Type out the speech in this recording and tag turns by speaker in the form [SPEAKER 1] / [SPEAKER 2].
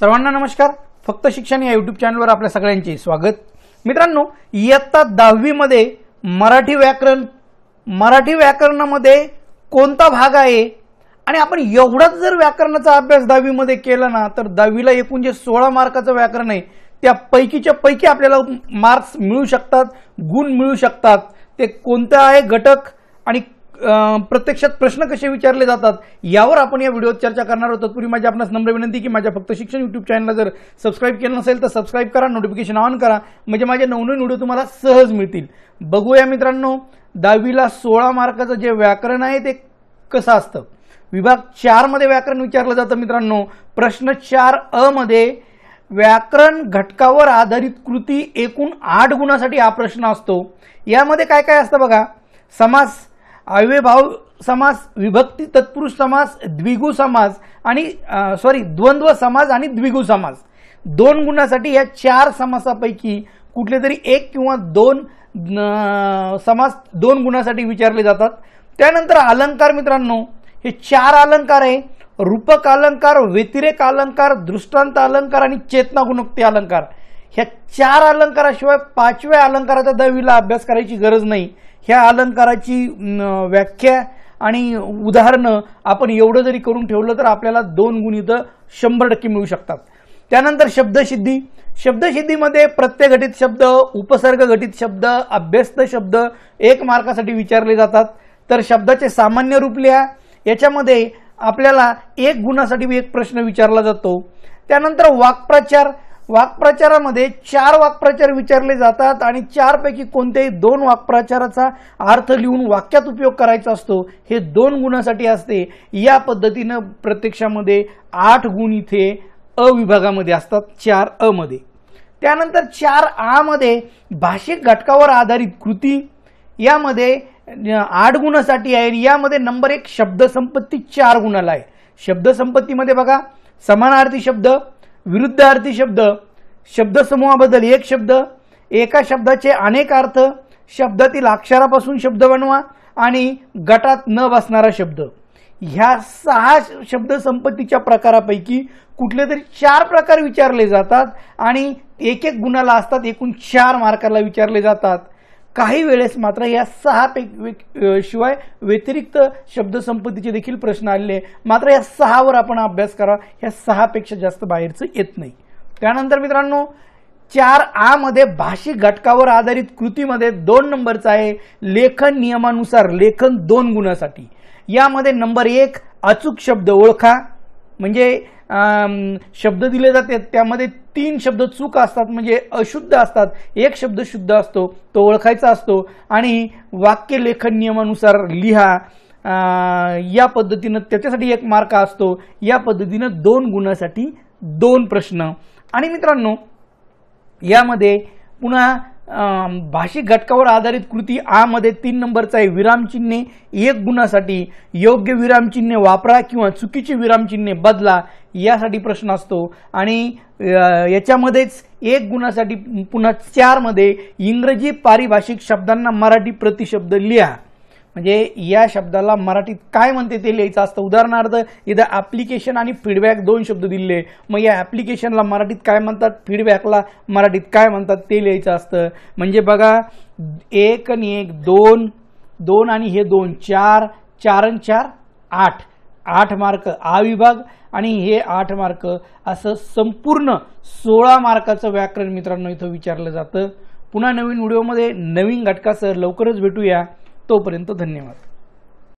[SPEAKER 1] सर्वांना नमस्कार फक्त शिक्षण या यूट्यूब चॅनलवर आपल्या सगळ्यांचे स्वागत मित्रांनो इयत्ता दहावीमध्ये मराठी व्याकरण मराठी व्याकरणामध्ये कोणता भाग आहे आणि आपण एवढाच जर व्याकरणाचा अभ्यास दहावीमध्ये केला ना तर दहावीला एकूण जे सोळा मार्काचं व्याकरण आहे पैकीच्या पैकी आपल्याला मार्क्स मिळू शकतात गुण मिळू शकतात ते कोणतं आहे घटक आणि प्रत्यक्षात प्रश्न कसे विचारले जातात यावर आपण या व्हिडिओत चर्चा करणार आहोत तत्पूर्वी माझी आपणास नम्र विनंती की माझ्या फक्त शिक्षण युट्यूब चॅनलला जर सबस्क्राईब केलं नसेल तर सबस्क्राईब करा नोटिफिकेशन ऑन करा म्हणजे माझे नवनवीन व्हिडिओ तुम्हाला सहज मिळतील बघूया मित्रांनो दहावीला सोळा मार्काचं जे व्याकरण आहे ते कसं असतं विभाग चारमध्ये व्याकरण विचारलं जातं मित्रांनो प्रश्न चार अ मध्ये व्याकरण घटकावर आधारित कृती एकूण आठ गुणासाठी हा प्रश्न असतो यामध्ये काय काय असतं बघा समास अव्यभाव समास विभक्ती तत्पुरुष समास द्विगु समास आणि सॉरी द्वंद्व समास आणि द्विगु समास दोन गुणासाठी या चार समासापैकी कुठले तरी एक किंवा दोन समास दोन गुणासाठी विचारले जातात त्यानंतर अलंकार मित्रांनो हे चार अलंकार आहे रूपक अलंकार व्यतिरेक अलंकार दृष्टांत अलंकार आणि चेतना अलंकार ह्या चार अलंकाराशिवाय पाचव्या अलंकाराचा दहावीला अभ्यास करायची गरज नाही ह्या अलंकाराची व्याख्या आणि उदाहरणं आपण एवढं जरी करून ठेवलं तर आपल्याला दोन गुण इथं शंभर टक्के मिळू शकतात त्यानंतर शब्दसिद्धी शब्दशिद्धीमध्ये प्रत्यय घटित शब्द उपसर्ग घटित शब्द अभ्यस्त शब्द एक मार्कासाठी विचारले जातात तर शब्दाचे सामान्य रूप लिहा याच्यामध्ये आपल्याला एक गुणासाठी एक प्रश्न विचारला जातो त्यानंतर वाक्प्रचार वाक्प्रचारामध्ये चार वाक्प्रचार विचारले जातात आणि चारपैकी कोणत्याही दोन वाक्प्रचाराचा अर्थ लिहून वाक्यात उपयोग करायचा असतो हे दोन गुणासाठी असते या पद्धतीनं प्रत्यक्षामध्ये आठ गुण इथे अ विभागामध्ये असतात चार अमध्ये त्यानंतर चार आमध्ये मध्ये भाषिक घटकावर आधारित कृती यामध्ये आठ गुणासाठी आहे यामध्ये नंबर एक शब्दसंपत्ती चार गुणाला आहे शब्दसंपत्तीमध्ये बघा समानार्थी शब्द विरुद्धार्थी शब्द शब्दसमूहाबद्दल एक शब्द एका शब्दाचे अनेक अर्थ शब्दातील अक्षरापासून शब्द बनवा आणि गटात न बसणारा शब्द ह्या सहा शब्दसंपत्तीच्या प्रकारापैकी कुठले तरी चार प्रकार विचारले जातात आणि एक एक गुणाला असतात एकूण चार मार्काला विचारले जातात काही वेळेस मात्र या सहा पैकी शिवाय व्यतिरिक्त शब्दसंपत्तीचे देखील प्रश्न आलेले मात्र या सहावर आपण अभ्यास करा या सहापेक्षा जास्त बाहेरचं येत नाही त्यानंतर मित्रांनो चार आ मध्ये भाषिक घटकावर आधारित कृतीमध्ये दोन नंबरचा आहे लेखन नियमानुसार लेखन दोन गुणासाठी यामध्ये नंबर एक अचूक शब्द ओळखा म्हणजे शब्द दिले जातात त्यामध्ये तीन शब्द चूक असतात म्हणजे अशुद्ध असतात एक शब्द शुद्ध असतो तो ओळखायचा असतो आणि वाक्य लेखन नियमानुसार लिहा या पद्धतीनं त्याच्यासाठी एक मार्क असतो या पद्धतीनं दोन गुणासाठी दोन प्रश्न आणि मित्रांनो यामध्ये पुन्हा भाषिक घटकावर आधारित कृती आमध्ये मध्ये तीन नंबरचा आहे विरामचिन्हे एक गुणासाठी योग्य विरामचिन्हे वापरा किंवा चुकीचे विरामचिन्हे बदला यासाठी प्रश्न असतो आणि याच्यामध्येच एक गुणासाठी पुन्हा चारमध्ये इंग्रजी पारिभाषिक शब्दांना मराठी प्रतिशब्द लिहा म्हणजे या शब्दाला मराठीत काय म्हणते ते लिहायचं असतं उदाहरणार्थ इथं ॲप्लिकेशन आणि फीडबॅक दोन शब्द दिले मग या ॲप्लिकेशनला मराठीत काय म्हणतात फीडबॅकला मराठीत काय म्हणतात ते लिहायचं असतं म्हणजे बघा एक आणि एक दोन दोन आणि हे दोन चार चार आणि चार आठ आठ मार्क आविभाग विभाग आणि हे आठ मार्क असं संपूर्ण सोळा मार्काचं व्याकरण मित्रांनो इथं विचारलं जातं पुन्हा नवीन व्हिडिओमध्ये नवीन घटकासह लवकरच भेटूया तोपर्यंत धन्यवाद